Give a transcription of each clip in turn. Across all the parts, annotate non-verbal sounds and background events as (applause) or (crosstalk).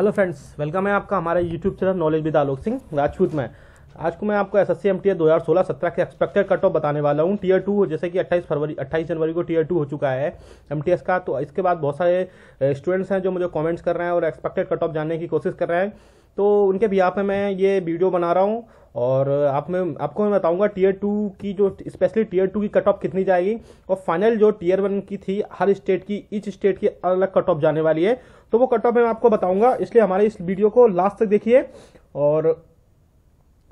hello friends welcome है आपका हमारे YouTube channel knowledge with Alok Singh Rajput में आज को मैं आपको S S C M T A दो हज़ार सोलह सत्रह के एक्सपेक्टेड कट ऑफ बताने वाला हूँ टीयर टू जैसे कि अट्ठाईस फरवरी अट्ठाईस जनवरी को टीयर टू हो चुका है एम टी एस का तो इसके बाद बहुत सारे स्टूडेंट्स हैं जो मुझे कॉमेंट्स कर रहे हैं और एक्सपेक्टेड कट ऑफ जानने की कोशिश कर रहे हैं तो उनके बिहार पे मैं ये वीडियो बना रहा हूँ और आप मैं आपको मैं बताऊंगा टीयर टू की जो स्पेशली टीयर टू की कट ऑफ कितनी जाएगी और फाइनल जो टीयर वन की थी हर स्टेट की इच स्टेट की अलग कट ऑफ जाने वाली है तो वो कट ऑफ मैं आपको बताऊंगा इसलिए हमारे इस वीडियो को लास्ट तक देखिए और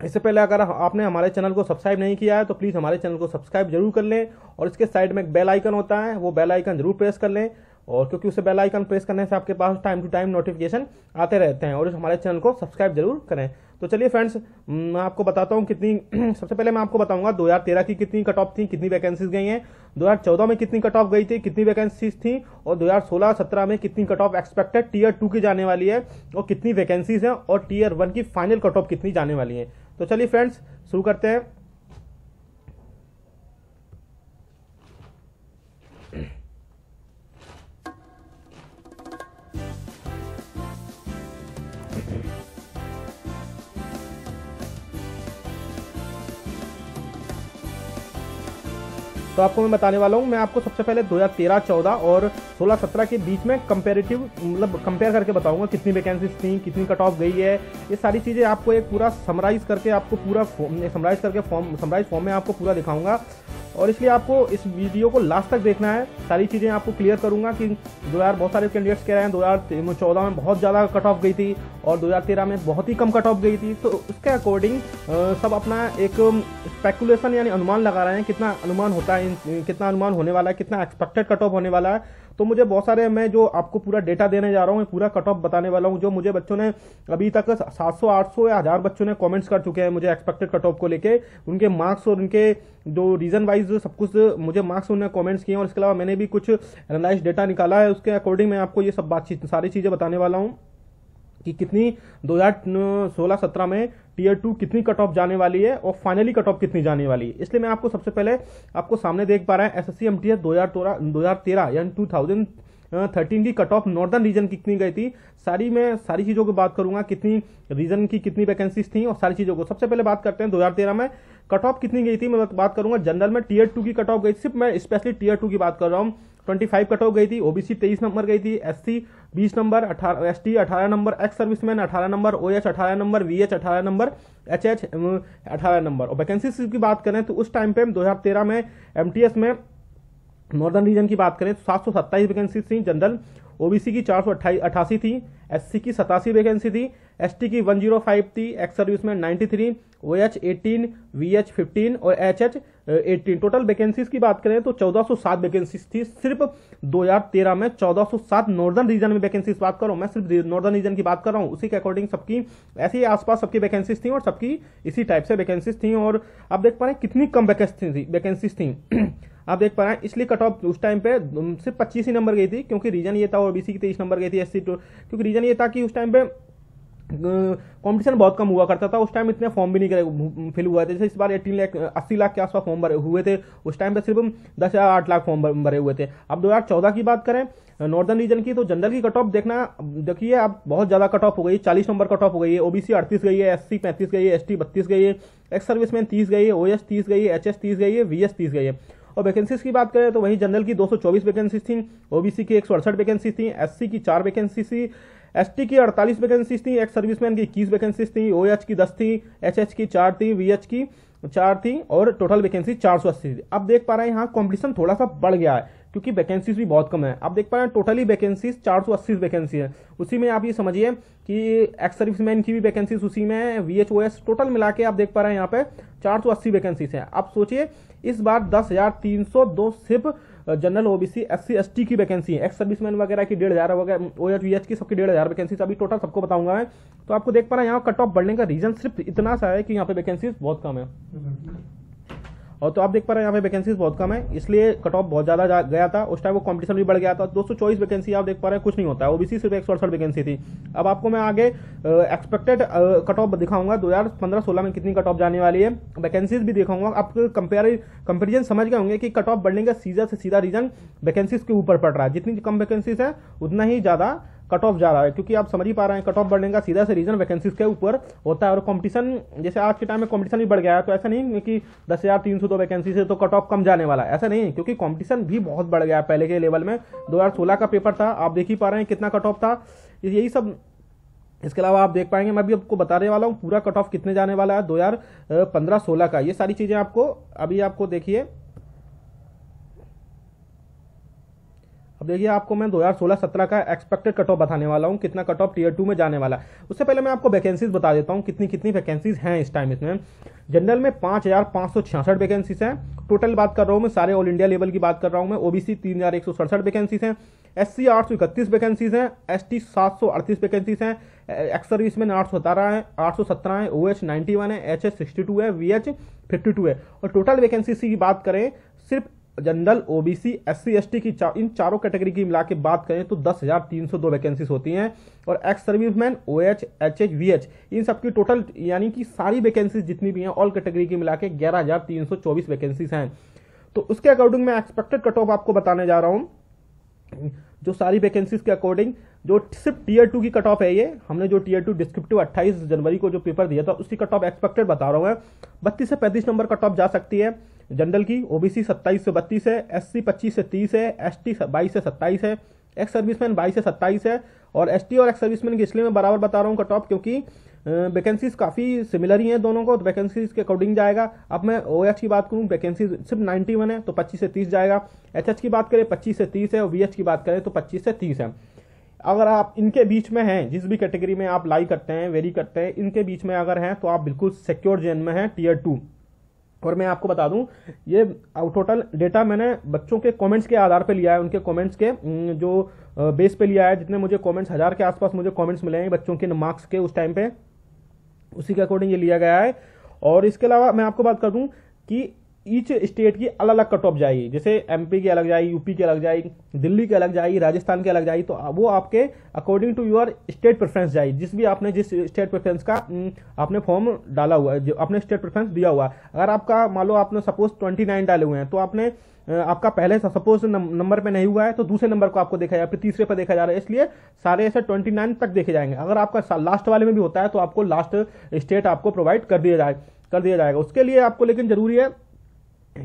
इससे पहले अगर आपने हमारे चैनल को सब्सक्राइब नहीं किया है तो प्लीज़ हमारे चैनल को सब्सक्राइब जरूर कर लें और इसके साइड में एक बेल आइकन होता है वो बेल आइकन जरूर प्रेस कर लें और क्योंकि उसे बेल आइकन प्रेस करने से आपके पास टाइम टू टाइम नोटिफिकेशन आते रहते हैं और हमारे चैनल को सब्सक्राइब जरूर करें तो चलिए फ्रेंड्स मैं आपको बताता हूँ कितनी (clears throat) सबसे पहले मैं आपको बताऊंगा 2013 की कितनी कट ऑफ थी कितनी वैकेंसीज गई हैं 2014 में कितनी कट ऑफ गई थी कितनी वैकेंसीज थी और 2016-17 में कितनी cut off expected tier two की जाने वाली है और कितनी वैकेंसीज हैं और टीयर वन की फाइनल कट ऑफ कितनी जाने वाली है तो चलिए फ्रेंड्स शुरू करते हैं तो आपको मैं बताने वाला हूँ मैं आपको सबसे पहले 2013-14 और 16-17 के बीच में कंपेरेटिव मतलब कंपेयर करके बताऊंगा कितनी वैकेंसीज थी कितनी कट ऑफ गई है ये सारी चीज़ें आपको एक पूरा समराइज करके आपको पूरा समराइज करके फॉर्म समराइज फॉर्म में आपको पूरा दिखाऊंगा और इसलिए आपको इस वीडियो को लास्ट तक देखना है सारी चीज़ें आपको क्लियर करूंगा कि दो हजार बहुत सारे कैंडिडेट्स कह रहे हैं दो हजार चौदह में बहुत ज़्यादा कट ऑफ गई थी और दो हजार तेरह में बहुत ही कम कट ऑफ गई थी तो उसके अकॉर्डिंग सब अपना एक स्पेकुलेशन यानी अनुमान लगा रहे हैं कितना अनुमान होता है कितना अनुमान होने वाला है कितना एक्सपेक्टेड कट ऑफ होने वाला है तो मुझे बहुत सारे मैं जो आपको पूरा डेटा देने जा रहा हूँ पूरा कट ऑफ बताने वाला हूँ जो मुझे बच्चों ने अभी तक 700 800 या हजार बच्चों ने कमेंट्स कर चुके हैं मुझे एक्सपेक्टेड कट ऑफ को लेके उनके मार्क्स और उनके जो रीजन वाइज सब कुछ मुझे मार्क्स उन्होंने कमेंट्स किए और इसके अलावा मैंने भी कुछ एनालाइज डेटा निकाला है उसके अकॉर्डिंग मैं आपको ये सब बातचीत सारी चीजें बताने वाला हूँ कि कितनी 2016-17 में टीयर टू कितनी कट ऑफ जाने वाली है और फाइनली कट ऑफ कितनी जाने वाली है इसलिए मैं आपको सबसे पहले आपको सामने देख पा रहा है S S C M T S दो हज़ार तेरह यानी टू थाउजेंड थर्टीन की कट ऑफ नॉर्दर्न रीजन की कितनी गई थी सारी मैं सारी चीज़ों की बात करूंगा कितनी रीजन की कितनी वैकेंसीज थी और सारी चीज़ों को सबसे पहले बात करते हैं तेरह में कट ऑफ कितनी गई थी मैं बात करूंगा जनरल में टीयर टू की कट ऑफ गई सिर्फ मैं स्पेशली टीयर टू की बात कर रहा हूँ 25 कट ऑफ गई थी ओबीसी 23 नंबर गई थी एससी बीस नंबर अठारह एस टी अठारह नंबर एक्स सर्विसमैन अठारह नंबर ओ एच अठारह नंबर वी एच अठारह नंबर एच एच अठारह नंबर और वैकेंसीज की बात करें तो उस टाइम पे दो हजार तेरह में एम टी एस में नॉर्दर्न रीजन की बात करें तो सात सौ सत्ताईस वैकेंसी थी जनरल ओबीसी की चार सौ अठासी थी एससी की सतासी वैकेंसी थी एसटी की 105 थी एक्स सर्विस में 93 ओएच 18 वीएच 15 और एच एटीन टोटल वैकेंसीज की बात करें तो 1407 वैकेंसीज थी सिर्फ 2013 में 1407 नॉर्दर्न रीजन में वैकेंसीज बात कर रहा हूँ मैं सिर्फ नॉर्दर्न रीजन की बात कर रहा हूँ उसी के अकॉर्डिंग सबकी ऐसी आसपास सबकी वैकेंसीज थी और सबकी इसी टाइप से वैकेंसीज थी और आप देख पा रहे हैं कितनी कम वैकेंसी थी वैकेंसीज थी (clears throat) आप देख पा रहे हैं इसलिए कट ऑफ उस टाइम पे सिर्फ पच्चीस ही नंबर गई थी क्योंकि रीजन ये था ओबीसी की तेईस नंबर गई थी एस क्योंकि रीजन ये था कि उस टाइम पे कंपटीशन बहुत कम हुआ करता था उस टाइम इतने फॉर्म भी नहीं करे फिल हुआ थे जैसे इस बार एटीन लाख अस्सी लाख के आसपास फॉर्म भरे हुए थे उस टाइम पे सिर्फ दस या आठ लाख फॉर्म भरे हुए थे अब 2014 की बात करें नॉर्दर्न रीजन की तो जनरल की कट ऑफ देखना देखिए अब बहुत ज्यादा कट ऑफ हो गई चालीस नंबर कट ऑफ हो गई है ओबीसी अड़तीस गई है एस सी पैंतीस गई है एस टी बत्तीस गई है एक्स सर्विसमैन तीस गई है ओ एस तीस गई है एच एस तीस गई है वी एस तीस गई है और वैकेंसीज की बात करें तो वहीं जनरल की 224 वैकेंसीज थी ओबीसी की एक वैकेंसीज थी एससी की चार वैकेंसी थी एसटी की 48 वैकेंसीज थी एक्स सर्विसमैन की इक्कीस वैकेंसीज थी ओएच की दस थी एचएच की चार थी वीएच की चार थी और टोटल वैकेंसी चार सौ अस्सी थी अब देख पा रहे हैं यहाँ कॉम्पिटिशन थोड़ा सा बढ़ गया है क्योंकि वैकेंसीज भी बहुत कम है आप देख पा रहे हैं टोटली वैकेंसीज चार सौ अस्सी वैकेंसी है उसी में आप ये समझिए कि एक्स सर्विसमैन की भी वैकेंसीज उसी में है V H O S total मिला के आप देख पा रहे हैं यहाँ पे चार सौ अस्सी वैकेंसीज है आप सोचिए इस बार दस हजार तीन सौ दो सिर्फ general OBC S C S T की वैकेंसी है एक्स सर्विसमैन वगैरह की डेढ़ हजार वगैरह ओ एच वी एच की सबकी डेढ़ हजार वैकेंसी अभी टोटल सबको बताऊंगा मैं तो आपको देख पा रहे हैं यहाँ कट ऑफ बढ़ने का रीजन सिर्फ इतना सा है कि यहाँ पे वैकेंसीज बहुत कम है और तो आप देख पा रहे हैं यहाँ पे वैकेंसी बहुत कम है इसलिए कट ऑफ बहुत ज्यादा गया था उस टाइम वो कंपटीशन भी बढ़ गया था दो सौ वैकेंसी आप देख पा रहे हैं कुछ नहीं होता है ओबीसी सिर्फ एक सौ अड़सठ वैकेंसी थी अब आपको मैं आगे एक्सपेक्टेड कट ऑफ दिखाऊंगा दो हजार पंद्रह सोलह में कितनी कट ऑफ जाने वाली है वैकेंसीज भी दिखाऊंगा आप कंपेयर कंपेरिजन समझ गए होंगे कि कट ऑफ बढ़ने का सीधा से सीधा रीजन वैकेंसीज के ऊपर पड़ रहा है जितनी कम वैकेंसीज है उतना ही ज्यादा कट ऑफ जा रहा है क्योंकि आप समझ ही पा रहे हैं कट ऑफ बढ़ने का सीधा से रीजन वैकेंसीज के ऊपर होता है और कॉम्पिटिशन जैसे आज के टाइम में कॉम्पिटिशन भी बढ़ गया है तो ऐसा नहीं कि दस हज़ार तीन सौ दो वैकेंसी से तो कट ऑफ कम जाने वाला है ऐसा नहीं क्योंकि कॉम्पिटिशन भी बहुत बढ़ गया है पहले के लेवल में दो का पेपर था आप देख ही पा रहे हैं कितना कट ऑफ था यही सब इसके अलावा आप देख पाएंगे मैं भी आपको बताने वाला हूँ पूरा कट ऑफ कितने जाने वाला है दो हज़ार पंद्रह सोलह का ये सारी चीज़ें आपको अभी आपको देखिए अब देखिए आपको मैं 2016-17 का एक्सपेक्टेड कट ऑफ बताने वाला हूँ कितना कट ऑफ टीयर टू में जाने वाला है उससे पहले मैं आपको वैकेंसीज बता देता हूँ कितनी कितनी वैकेंसीज हैं इस टाइम इसमें जनरल में पाँच हज़ार पाँच सौ छियासठ वैकेंसीज हैं टोटल बात कर रहा हूँ मैं सारे ऑल इंडिया लेवल की बात कर रहा हूँ मैं ओबीसी तीन हज़ार एक सौ सड़सठ वैकेंसीज हैं एस सी आठ सौ इकतीस वैकेंसीज हैं एस टी सात सौ अड़तीस वैकेंसीज हैं एक्स सर्विस में आठ सौ सतारह है आठ सौ सत्रह है ओ एच नाइन्टी वन है एच एच सिक्सटी टू है वी एच फिफ्टी टू है और टोटल वैकेंसी की बात करें सिर्फ general OBC SC ST S T की चा, इन चारों कैटेगरी की मिला के बात करें तो दस हजार तीन सौ दो वैकेंसीज होती हैं और ex serviceman O H H H V H इन सबकी टोटल यानी कि सारी वैकेंसीज जितनी भी हैं ऑल कैटेगरी की मिला के ग्यारह हजार तीन सौ चौबीस वैकेंसीज हैं तो उसके अकॉर्डिंग मैं एक्सपेक्टेड कट ऑफ आपको बताने जा रहा हूँ जो सारी वैकेंसीज के अकॉर्डिंग जो सिर्फ टीयर टू की कट ऑफ है ये हमने जो टीयर टू डिस्क्रिप्टिव 28 जनवरी को जो पेपर दिया था उसकी कट ऑफ एक्सपेक्टेड बता रहा हूँ मैं बत्तीस से पैंतीस नंबर कट ऑफ जा सकती है जनरल की ओबीसी 27 से 32 है एससी 25 से 30 है एसटी 22 से 27 है एक्स सर्विसमैन 22 से 27 है और एसटी और एक्स सर्विसमैन की इसलिए मैं बराबर बता रहा हूँ कट ऑफ क्योंकि वैकेंसीज काफ़ी सिमिलर ही हैं दोनों को तो वैकेंसीज के अकॉर्डिंग जाएगा अब मैं ओ की बात करूँ वैकेंसीज सिर्फ वन है तो पच्चीस से तीस जाएगा एच की बात करें पच्चीस से तीस है और वी की बात करें तो पच्चीस से तीस है अगर आप इनके बीच में हैं जिस भी कैटेगरी में आप लाई करते हैं वेरी करते हैं इनके बीच में अगर हैं तो आप बिल्कुल सिक्योर जेन में हैं टीयर टू और मैं आपको बता दूं ये टोटल डेटा मैंने बच्चों के कमेंट्स के आधार पे लिया है उनके कमेंट्स के जो बेस पे लिया है जितने मुझे कमेंट्स हजार के आसपास मुझे कमेंट्स मिले हैं बच्चों के मार्क्स के उस टाइम पे उसी के अकॉर्डिंग ये लिया गया है और इसके अलावा मैं आपको बात कर दूं कि ईच स्टेट की अलग अलग कट ऑफ जाएगी जैसे एमपी की अलग जाएगी यूपी की अलग जाएगी दिल्ली की अलग जाएगी राजस्थान की अलग जाएगी तो वो आपके according to your state preference जाएगी जिस भी आपने जिस स्टेट प्रेफरेंस का आपने फॉर्म डाला हुआ है जो आपने स्टेट प्रेफरेंस दिया हुआ है अगर आपका मान लो आपने सपोज ट्वेंटी नाइन डाले हुए हैं तो आपने आपका पहले सपोज नंबर पे नहीं हुआ है तो दूसरे नंबर को आपको देखा जाए फिर तीसरे पर देखा जा रहा है इसलिए सारे ऐसे ट्वेंटी नाइन तक देखे जाएंगे अगर आपका लास्ट वाले में भी होता है तो आपको लास्ट स्टेट आपको प्रोवाइड कर दिया जाए कर दिया जाएगा उसके लिए आपको लेकिन जरूरी है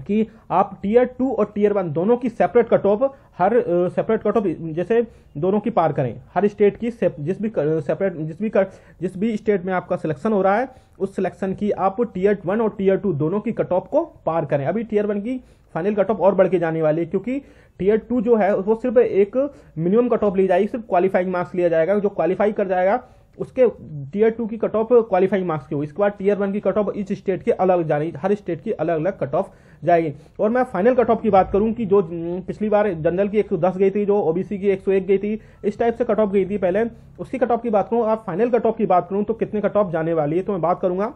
कि आप टीयर टू और टीयर वन दोनों की सेपरेट कट ऑफ हर सेपरेट कट ऑफ जैसे दोनों की पार करें हर स्टेट की जिस भी सेपरेट जिस भी कर, जिस भी स्टेट में आपका सिलेक्शन हो रहा है उस सिलेक्शन की आप टीयर वन और टीयर टू दोनों की कट ऑफ को पार करें अभी टीयर वन की फाइनल कट ऑफ और बढ़ के जाने वाली है क्योंकि टीयर टू जो है वो सिर्फ एक मिनिमम कट ऑफ ली जाएगी सिर्फ क्वालिफाइंग मार्क्स लिया जाएगा जो क्वालिफाई कर जाएगा उसके टीयर टू की कट ऑफ क्वालिफाइंग मार्क्स की होगी इसके बाद टीयर वन की कट ऑफ इस स्टेट की अलग जानी हर स्टेट की अलग अलग कट ऑफ जाएगी और मैं फाइनल कट ऑफ की बात करूं कि जो पिछली बार जनरल की 110 गई थी जो ओबीसी की 101 गई थी इस टाइप से कट ऑफ गई थी पहले उसकी कट ऑफ की बात करूं आप फाइनल कट ऑफ की बात करूं तो कितने कट ऑफ जाने वाली है तो मैं बात करूंगा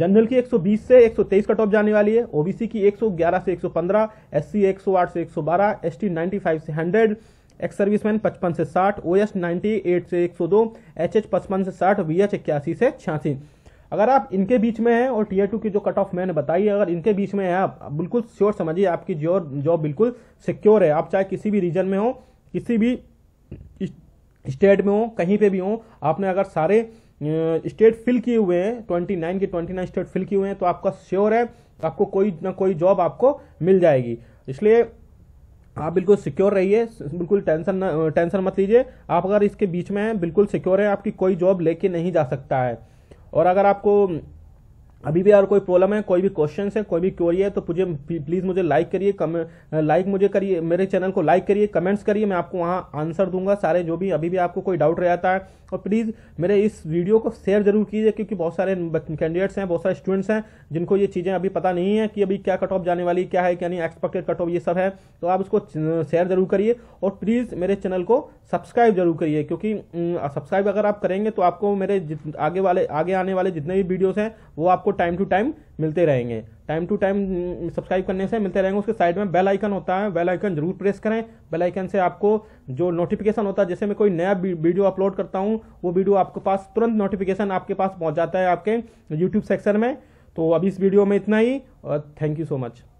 जनरल की 120 से 123 कट ऑफ जाने वाली है ओबीसी की 111 से 115 एससी 108 से 112 एसटी 95 से 100 एक्स सर्विसमैन पचपन से साठ ओ एस नाइन्टी एट से एक सौ दो एच एच पचपन से साठ वी एच इक्यासी से छियासी अगर आप इनके बीच में हैं और टीयर टू की जो कट ऑफ मैंने बताई अगर इनके बीच में हैं आप बिल्कुल श्योर समझिए आपकी जॉब जॉब बिल्कुल सिक्योर है आप चाहे किसी भी रीजन में हो किसी भी स्टेट में हो कहीं पे भी हो आपने अगर सारे स्टेट फिल किए हुए हैं ट्वेंटी नाइन के ट्वेंटी नाइन स्टेट फिल किए हुए हैं तो आपका श्योर है आपको कोई ना कोई जॉब आपको मिल जाएगी इसलिए आप बिल्कुल सिक्योर रहिए बिल्कुल टेंशन टेंशन मत लीजिए आप अगर इसके बीच में हैं बिल्कुल सिक्योर है आपकी कोई जॉब लेके नहीं जा सकता है और अगर आपको अभी भी अगर कोई प्रॉब्लम है कोई भी क्वेश्चन है कोई भी क्योरी है तो मुझे प्लीज मुझे लाइक करिए कम लाइक मुझे करिए मेरे चैनल को लाइक करिए कमेंट्स करिए मैं आपको वहाँ आंसर दूंगा सारे जो भी अभी भी आपको कोई डाउट रहता है और प्लीज मेरे इस वीडियो को शेयर जरूर कीजिए क्योंकि बहुत सारे कैंडिडेट्स हैं बहुत सारे स्टूडेंट्स हैं जिनको ये चीजें अभी पता नहीं है कि अभी क्या कट ऑफ जाने वाली क्या है क्या नहीं एक्सपेक्टेड कट ऑफ ये सब है तो आप उसको शेयर जरूर करिए और प्लीज मेरे चैनल को सब्सक्राइब जरूर करिए क्योंकि सब्सक्राइब अगर आप करेंगे तो आपको मेरे आगे वाले आगे आने वाले जितने भी वीडियोज हैं वो आपको आपको टाइम टू टाइम मिलते रहेंगे टाइम टू टाइम सब्सक्राइब करने से मिलते रहेंगे उसके साइड में बेल आइकन होता है बेल आइकन जरूर प्रेस करें बेल आइकन से आपको जो नोटिफिकेशन होता है जैसे मैं कोई नया वीडियो अपलोड करता हूँ वो वीडियो आपके पास तुरंत नोटिफिकेशन आपके पास पहुँच जाता है आपके यूट्यूब सेक्शन में तो अभी इस वीडियो में इतना ही और थैंक यू सो मच